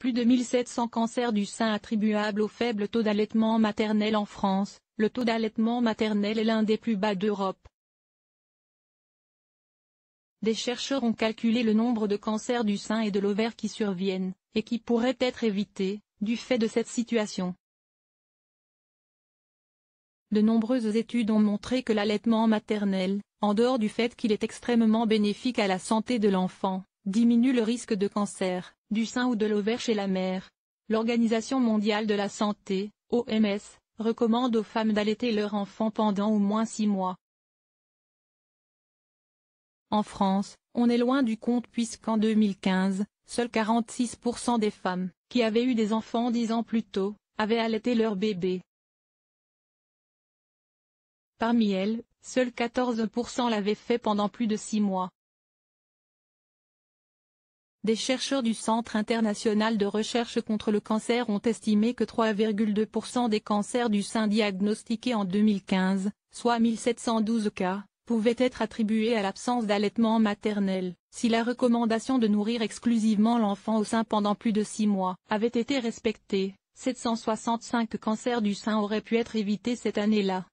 Plus de 1700 cancers du sein attribuables au faible taux d'allaitement maternel en France, le taux d'allaitement maternel est l'un des plus bas d'Europe. Des chercheurs ont calculé le nombre de cancers du sein et de l'ovaire qui surviennent, et qui pourraient être évités, du fait de cette situation. De nombreuses études ont montré que l'allaitement maternel, en dehors du fait qu'il est extrêmement bénéfique à la santé de l'enfant, diminue le risque de cancer du sein ou de l'ovaire chez la mère. L'Organisation mondiale de la santé, OMS, recommande aux femmes d'allaiter leur enfant pendant au moins six mois. En France, on est loin du compte puisqu'en 2015, seuls 46% des femmes, qui avaient eu des enfants dix ans plus tôt, avaient allaité leur bébé. Parmi elles, seuls 14% l'avaient fait pendant plus de six mois. Des chercheurs du Centre international de recherche contre le cancer ont estimé que 3,2% des cancers du sein diagnostiqués en 2015, soit 1712 cas, pouvaient être attribués à l'absence d'allaitement maternel. Si la recommandation de nourrir exclusivement l'enfant au sein pendant plus de 6 mois avait été respectée, 765 cancers du sein auraient pu être évités cette année-là.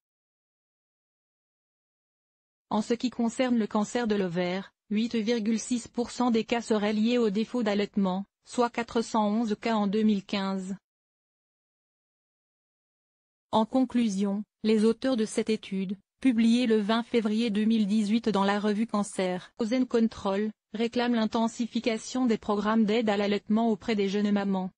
En ce qui concerne le cancer de l'ovaire, 8,6% des cas seraient liés au défaut d'allaitement, soit 411 cas en 2015. En conclusion, les auteurs de cette étude, publiée le 20 février 2018 dans la revue Cancer, Ozen Control, réclament l'intensification des programmes d'aide à l'allaitement auprès des jeunes mamans.